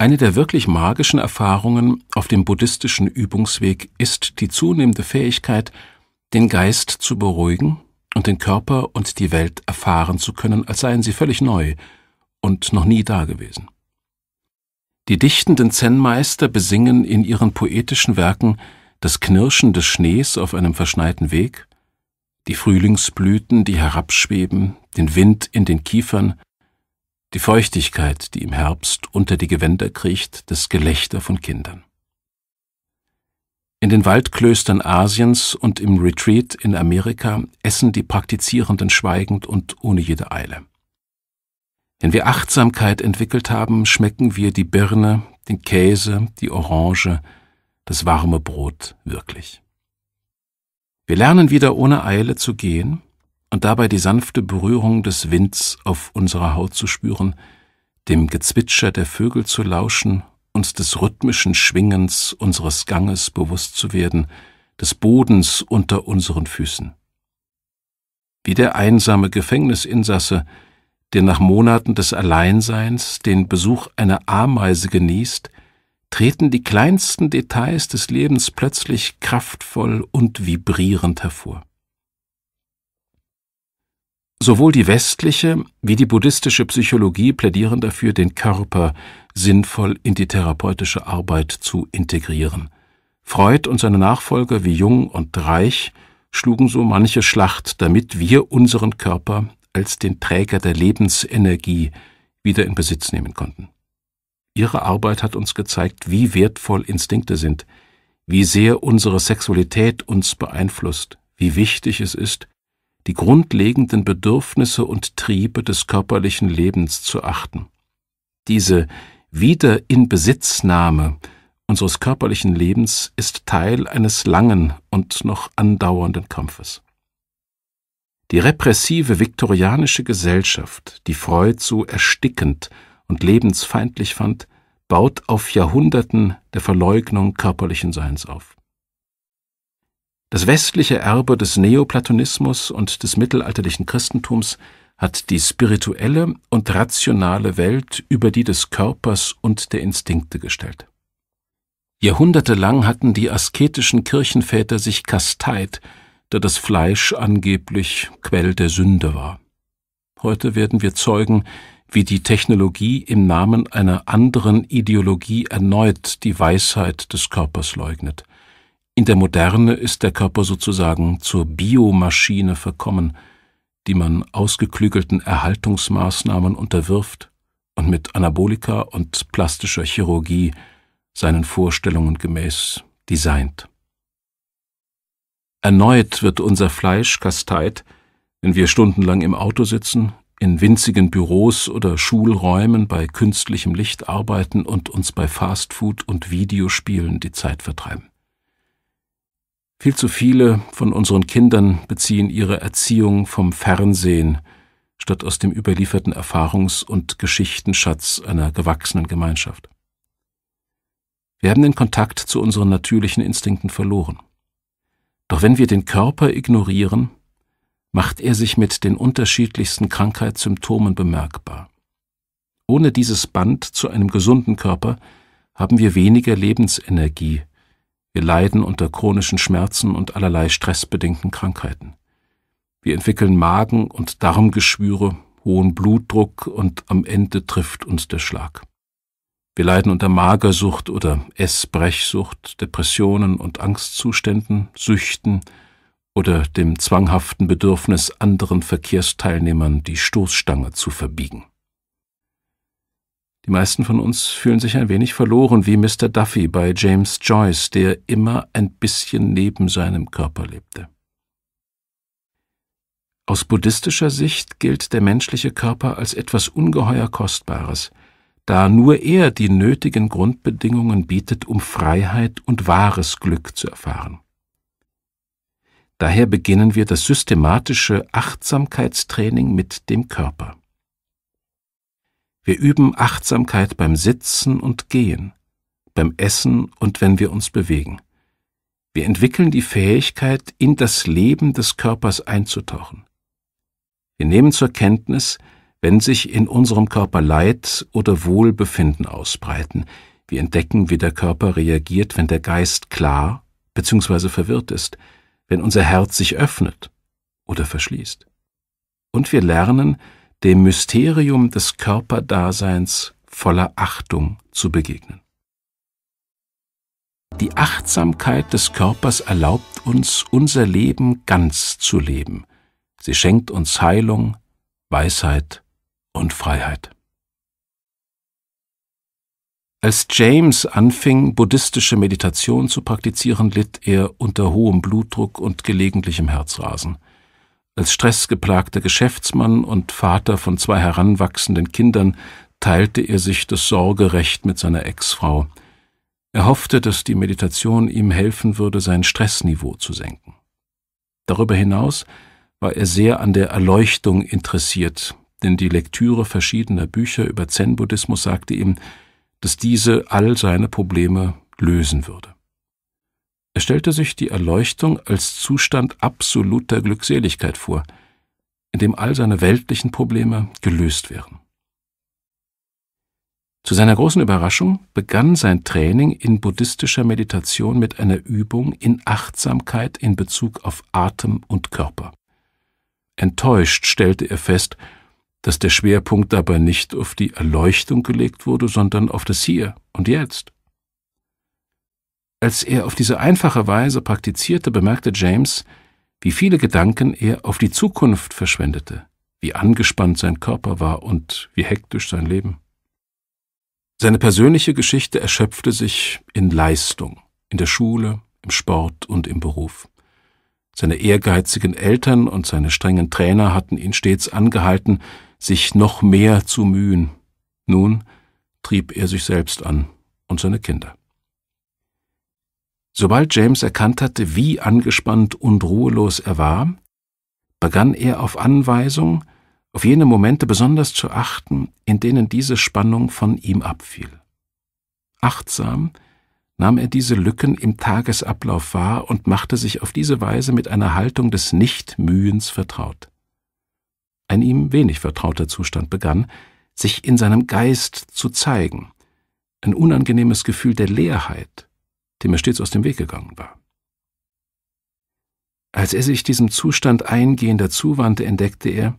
Eine der wirklich magischen Erfahrungen auf dem buddhistischen Übungsweg ist die zunehmende Fähigkeit, den Geist zu beruhigen und den Körper und die Welt erfahren zu können, als seien sie völlig neu und noch nie dagewesen. Die dichtenden Zen-Meister besingen in ihren poetischen Werken das Knirschen des Schnees auf einem verschneiten Weg, die Frühlingsblüten, die herabschweben, den Wind in den Kiefern, die Feuchtigkeit, die im Herbst unter die Gewänder kriecht, das Gelächter von Kindern. In den Waldklöstern Asiens und im Retreat in Amerika essen die Praktizierenden schweigend und ohne jede Eile. Wenn wir Achtsamkeit entwickelt haben, schmecken wir die Birne, den Käse, die Orange, das warme Brot wirklich. Wir lernen wieder ohne Eile zu gehen, und dabei die sanfte Berührung des Winds auf unserer Haut zu spüren, dem Gezwitscher der Vögel zu lauschen, uns des rhythmischen Schwingens unseres Ganges bewusst zu werden, des Bodens unter unseren Füßen. Wie der einsame Gefängnisinsasse, der nach Monaten des Alleinseins den Besuch einer Ameise genießt, treten die kleinsten Details des Lebens plötzlich kraftvoll und vibrierend hervor. Sowohl die westliche wie die buddhistische Psychologie plädieren dafür, den Körper sinnvoll in die therapeutische Arbeit zu integrieren. Freud und seine Nachfolger wie Jung und Reich schlugen so manche Schlacht, damit wir unseren Körper als den Träger der Lebensenergie wieder in Besitz nehmen konnten. Ihre Arbeit hat uns gezeigt, wie wertvoll Instinkte sind, wie sehr unsere Sexualität uns beeinflusst, wie wichtig es ist, die grundlegenden Bedürfnisse und Triebe des körperlichen Lebens zu achten. Diese Wiederinbesitznahme unseres körperlichen Lebens ist Teil eines langen und noch andauernden Kampfes. Die repressive viktorianische Gesellschaft, die Freud so erstickend und lebensfeindlich fand, baut auf Jahrhunderten der Verleugnung körperlichen Seins auf. Das westliche Erbe des Neoplatonismus und des mittelalterlichen Christentums hat die spirituelle und rationale Welt über die des Körpers und der Instinkte gestellt. Jahrhundertelang hatten die asketischen Kirchenväter sich kasteit, da das Fleisch angeblich Quell der Sünde war. Heute werden wir Zeugen, wie die Technologie im Namen einer anderen Ideologie erneut die Weisheit des Körpers leugnet. In der Moderne ist der Körper sozusagen zur Biomaschine verkommen, die man ausgeklügelten Erhaltungsmaßnahmen unterwirft und mit Anabolika und plastischer Chirurgie seinen Vorstellungen gemäß designt. Erneut wird unser Fleisch kasteit, wenn wir stundenlang im Auto sitzen, in winzigen Büros oder Schulräumen bei künstlichem Licht arbeiten und uns bei Fastfood und Videospielen die Zeit vertreiben. Viel zu viele von unseren Kindern beziehen ihre Erziehung vom Fernsehen statt aus dem überlieferten Erfahrungs- und Geschichtenschatz einer gewachsenen Gemeinschaft. Wir haben den Kontakt zu unseren natürlichen Instinkten verloren. Doch wenn wir den Körper ignorieren, macht er sich mit den unterschiedlichsten Krankheitssymptomen bemerkbar. Ohne dieses Band zu einem gesunden Körper haben wir weniger Lebensenergie, wir leiden unter chronischen Schmerzen und allerlei stressbedingten Krankheiten. Wir entwickeln Magen- und Darmgeschwüre, hohen Blutdruck und am Ende trifft uns der Schlag. Wir leiden unter Magersucht oder Essbrechsucht, Depressionen und Angstzuständen, Süchten oder dem zwanghaften Bedürfnis, anderen Verkehrsteilnehmern die Stoßstange zu verbiegen. Die meisten von uns fühlen sich ein wenig verloren, wie Mr. Duffy bei James Joyce, der immer ein bisschen neben seinem Körper lebte. Aus buddhistischer Sicht gilt der menschliche Körper als etwas ungeheuer Kostbares, da nur er die nötigen Grundbedingungen bietet, um Freiheit und wahres Glück zu erfahren. Daher beginnen wir das systematische Achtsamkeitstraining mit dem Körper. Wir üben Achtsamkeit beim Sitzen und Gehen, beim Essen und wenn wir uns bewegen. Wir entwickeln die Fähigkeit, in das Leben des Körpers einzutauchen. Wir nehmen zur Kenntnis, wenn sich in unserem Körper Leid oder Wohlbefinden ausbreiten. Wir entdecken, wie der Körper reagiert, wenn der Geist klar bzw. verwirrt ist, wenn unser Herz sich öffnet oder verschließt. Und wir lernen, dem Mysterium des Körperdaseins voller Achtung zu begegnen. Die Achtsamkeit des Körpers erlaubt uns, unser Leben ganz zu leben. Sie schenkt uns Heilung, Weisheit und Freiheit. Als James anfing, buddhistische Meditation zu praktizieren, litt er unter hohem Blutdruck und gelegentlichem Herzrasen. Als stressgeplagter Geschäftsmann und Vater von zwei heranwachsenden Kindern teilte er sich das Sorgerecht mit seiner Ex-Frau. Er hoffte, dass die Meditation ihm helfen würde, sein Stressniveau zu senken. Darüber hinaus war er sehr an der Erleuchtung interessiert, denn die Lektüre verschiedener Bücher über Zen-Buddhismus sagte ihm, dass diese all seine Probleme lösen würde. Er stellte sich die Erleuchtung als Zustand absoluter Glückseligkeit vor, in dem all seine weltlichen Probleme gelöst wären. Zu seiner großen Überraschung begann sein Training in buddhistischer Meditation mit einer Übung in Achtsamkeit in Bezug auf Atem und Körper. Enttäuscht stellte er fest, dass der Schwerpunkt dabei nicht auf die Erleuchtung gelegt wurde, sondern auf das Hier und Jetzt. Als er auf diese einfache Weise praktizierte, bemerkte James, wie viele Gedanken er auf die Zukunft verschwendete, wie angespannt sein Körper war und wie hektisch sein Leben. Seine persönliche Geschichte erschöpfte sich in Leistung, in der Schule, im Sport und im Beruf. Seine ehrgeizigen Eltern und seine strengen Trainer hatten ihn stets angehalten, sich noch mehr zu mühen. Nun trieb er sich selbst an und seine Kinder. Sobald James erkannt hatte, wie angespannt und ruhelos er war, begann er auf Anweisung, auf jene Momente besonders zu achten, in denen diese Spannung von ihm abfiel. Achtsam nahm er diese Lücken im Tagesablauf wahr und machte sich auf diese Weise mit einer Haltung des Nichtmühens vertraut. Ein ihm wenig vertrauter Zustand begann, sich in seinem Geist zu zeigen, ein unangenehmes Gefühl der Leerheit, dem er stets aus dem Weg gegangen war. Als er sich diesem Zustand eingehender zuwandte, entdeckte er,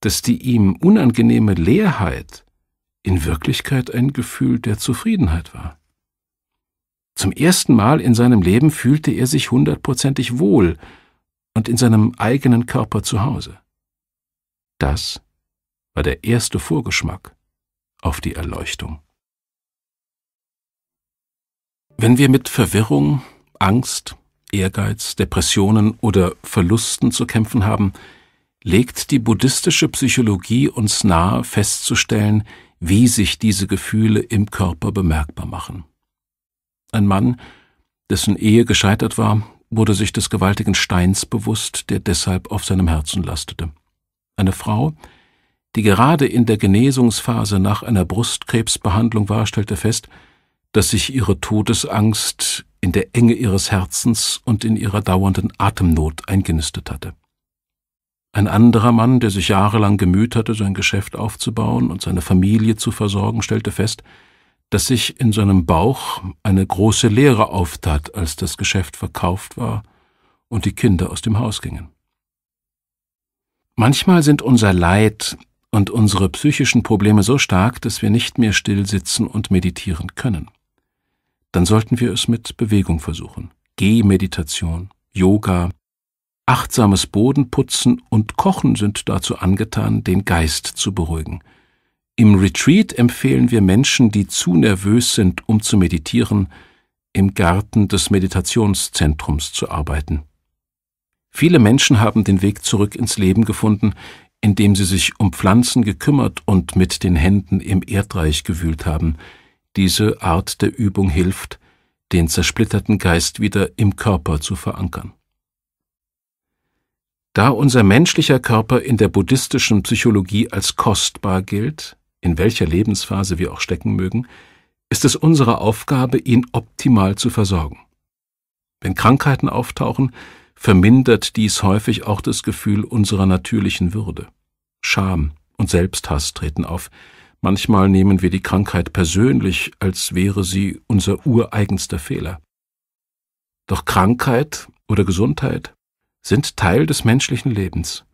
dass die ihm unangenehme Leerheit in Wirklichkeit ein Gefühl der Zufriedenheit war. Zum ersten Mal in seinem Leben fühlte er sich hundertprozentig wohl und in seinem eigenen Körper zu Hause. Das war der erste Vorgeschmack auf die Erleuchtung. Wenn wir mit Verwirrung, Angst, Ehrgeiz, Depressionen oder Verlusten zu kämpfen haben, legt die buddhistische Psychologie uns nahe festzustellen, wie sich diese Gefühle im Körper bemerkbar machen. Ein Mann, dessen Ehe gescheitert war, wurde sich des gewaltigen Steins bewusst, der deshalb auf seinem Herzen lastete. Eine Frau, die gerade in der Genesungsphase nach einer Brustkrebsbehandlung war, stellte fest, dass sich ihre Todesangst in der Enge ihres Herzens und in ihrer dauernden Atemnot eingenistet hatte. Ein anderer Mann, der sich jahrelang gemüht hatte, sein Geschäft aufzubauen und seine Familie zu versorgen, stellte fest, dass sich in seinem Bauch eine große Leere auftat, als das Geschäft verkauft war und die Kinder aus dem Haus gingen. Manchmal sind unser Leid und unsere psychischen Probleme so stark, dass wir nicht mehr still sitzen und meditieren können dann sollten wir es mit Bewegung versuchen. Gehmeditation, Yoga, achtsames Bodenputzen und Kochen sind dazu angetan, den Geist zu beruhigen. Im Retreat empfehlen wir Menschen, die zu nervös sind, um zu meditieren, im Garten des Meditationszentrums zu arbeiten. Viele Menschen haben den Weg zurück ins Leben gefunden, indem sie sich um Pflanzen gekümmert und mit den Händen im Erdreich gewühlt haben, diese Art der Übung hilft, den zersplitterten Geist wieder im Körper zu verankern. Da unser menschlicher Körper in der buddhistischen Psychologie als kostbar gilt, in welcher Lebensphase wir auch stecken mögen, ist es unsere Aufgabe, ihn optimal zu versorgen. Wenn Krankheiten auftauchen, vermindert dies häufig auch das Gefühl unserer natürlichen Würde. Scham und Selbsthass treten auf, Manchmal nehmen wir die Krankheit persönlich, als wäre sie unser ureigenster Fehler. Doch Krankheit oder Gesundheit sind Teil des menschlichen Lebens.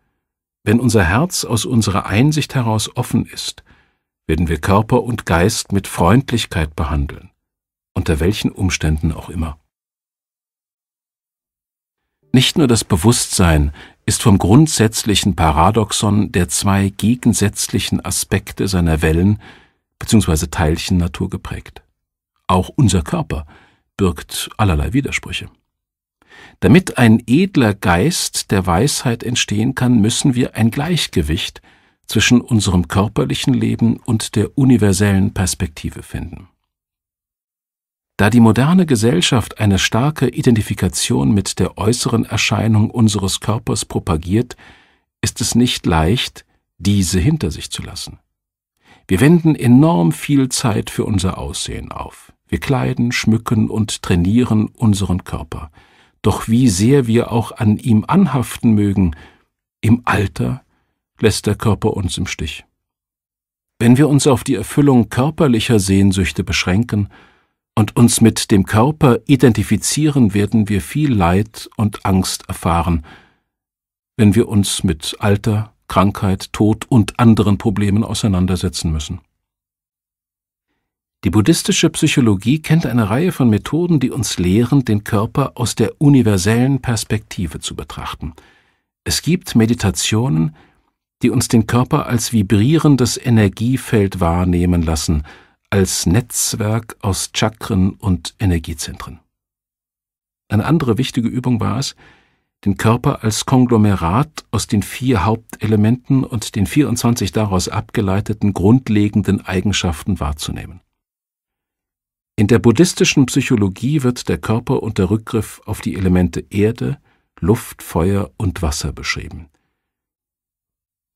Wenn unser Herz aus unserer Einsicht heraus offen ist, werden wir Körper und Geist mit Freundlichkeit behandeln, unter welchen Umständen auch immer. Nicht nur das Bewusstsein ist vom grundsätzlichen Paradoxon der zwei gegensätzlichen Aspekte seiner Wellen bzw. Teilchennatur geprägt. Auch unser Körper birgt allerlei Widersprüche. Damit ein edler Geist der Weisheit entstehen kann, müssen wir ein Gleichgewicht zwischen unserem körperlichen Leben und der universellen Perspektive finden. Da die moderne Gesellschaft eine starke Identifikation mit der äußeren Erscheinung unseres Körpers propagiert, ist es nicht leicht, diese hinter sich zu lassen. Wir wenden enorm viel Zeit für unser Aussehen auf. Wir kleiden, schmücken und trainieren unseren Körper. Doch wie sehr wir auch an ihm anhaften mögen, im Alter lässt der Körper uns im Stich. Wenn wir uns auf die Erfüllung körperlicher Sehnsüchte beschränken, und uns mit dem Körper identifizieren, werden wir viel Leid und Angst erfahren, wenn wir uns mit Alter, Krankheit, Tod und anderen Problemen auseinandersetzen müssen. Die buddhistische Psychologie kennt eine Reihe von Methoden, die uns lehren, den Körper aus der universellen Perspektive zu betrachten. Es gibt Meditationen, die uns den Körper als vibrierendes Energiefeld wahrnehmen lassen – als Netzwerk aus Chakren und Energiezentren. Eine andere wichtige Übung war es, den Körper als Konglomerat aus den vier Hauptelementen und den 24 daraus abgeleiteten grundlegenden Eigenschaften wahrzunehmen. In der buddhistischen Psychologie wird der Körper unter Rückgriff auf die Elemente Erde, Luft, Feuer und Wasser beschrieben.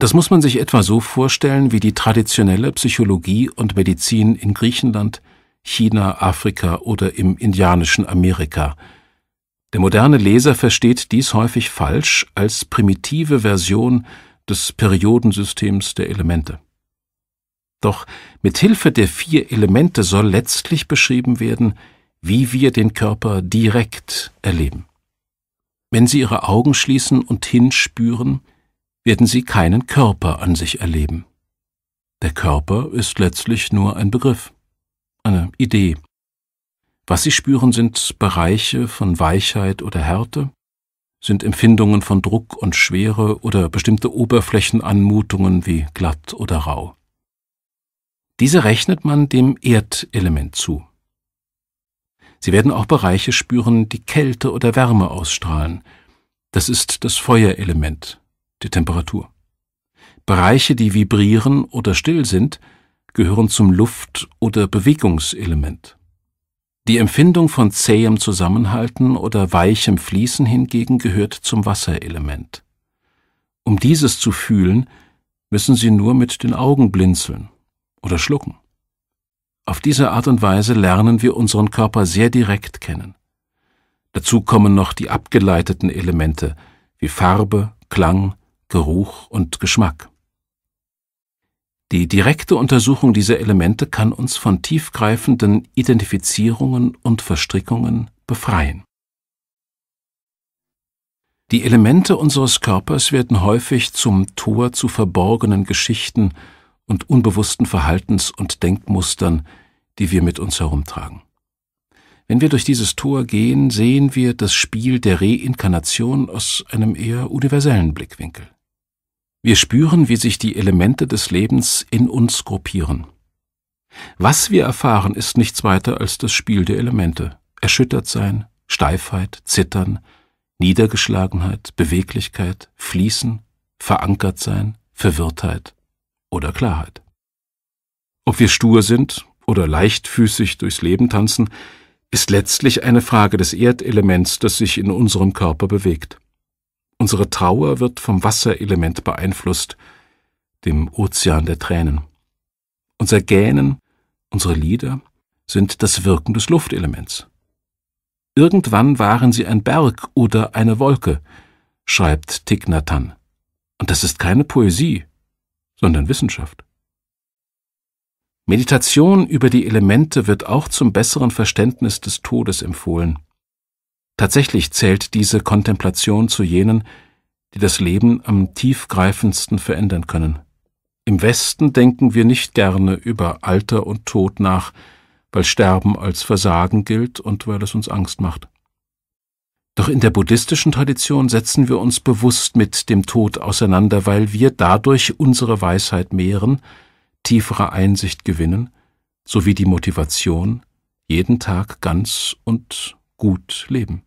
Das muss man sich etwa so vorstellen wie die traditionelle Psychologie und Medizin in Griechenland, China, Afrika oder im indianischen Amerika. Der moderne Leser versteht dies häufig falsch als primitive Version des Periodensystems der Elemente. Doch mit Hilfe der vier Elemente soll letztlich beschrieben werden, wie wir den Körper direkt erleben. Wenn Sie Ihre Augen schließen und hinspüren, werden sie keinen Körper an sich erleben. Der Körper ist letztlich nur ein Begriff, eine Idee. Was sie spüren, sind Bereiche von Weichheit oder Härte, sind Empfindungen von Druck und Schwere oder bestimmte Oberflächenanmutungen wie glatt oder rau. Diese rechnet man dem Erdelement zu. Sie werden auch Bereiche spüren, die Kälte oder Wärme ausstrahlen. Das ist das Feuerelement, der Temperatur. Bereiche, die vibrieren oder still sind, gehören zum Luft- oder Bewegungselement. Die Empfindung von zähem Zusammenhalten oder weichem Fließen hingegen gehört zum Wasserelement. Um dieses zu fühlen, müssen Sie nur mit den Augen blinzeln oder schlucken. Auf diese Art und Weise lernen wir unseren Körper sehr direkt kennen. Dazu kommen noch die abgeleiteten Elemente wie Farbe, Klang, Geruch und Geschmack. Die direkte Untersuchung dieser Elemente kann uns von tiefgreifenden Identifizierungen und Verstrickungen befreien. Die Elemente unseres Körpers werden häufig zum Tor zu verborgenen Geschichten und unbewussten Verhaltens- und Denkmustern, die wir mit uns herumtragen. Wenn wir durch dieses Tor gehen, sehen wir das Spiel der Reinkarnation aus einem eher universellen Blickwinkel. Wir spüren, wie sich die Elemente des Lebens in uns gruppieren. Was wir erfahren, ist nichts weiter als das Spiel der Elemente. Erschüttert sein, Steifheit, Zittern, Niedergeschlagenheit, Beweglichkeit, Fließen, verankert sein, Verwirrtheit oder Klarheit. Ob wir stur sind oder leichtfüßig durchs Leben tanzen, ist letztlich eine Frage des Erdelements, das sich in unserem Körper bewegt. Unsere Trauer wird vom Wasserelement beeinflusst, dem Ozean der Tränen. Unser Gähnen, unsere Lieder sind das Wirken des Luftelements. Irgendwann waren sie ein Berg oder eine Wolke, schreibt Tignatan. Und das ist keine Poesie, sondern Wissenschaft. Meditation über die Elemente wird auch zum besseren Verständnis des Todes empfohlen. Tatsächlich zählt diese Kontemplation zu jenen, die das Leben am tiefgreifendsten verändern können. Im Westen denken wir nicht gerne über Alter und Tod nach, weil Sterben als Versagen gilt und weil es uns Angst macht. Doch in der buddhistischen Tradition setzen wir uns bewusst mit dem Tod auseinander, weil wir dadurch unsere Weisheit mehren, tiefere Einsicht gewinnen, sowie die Motivation, jeden Tag ganz und gut leben.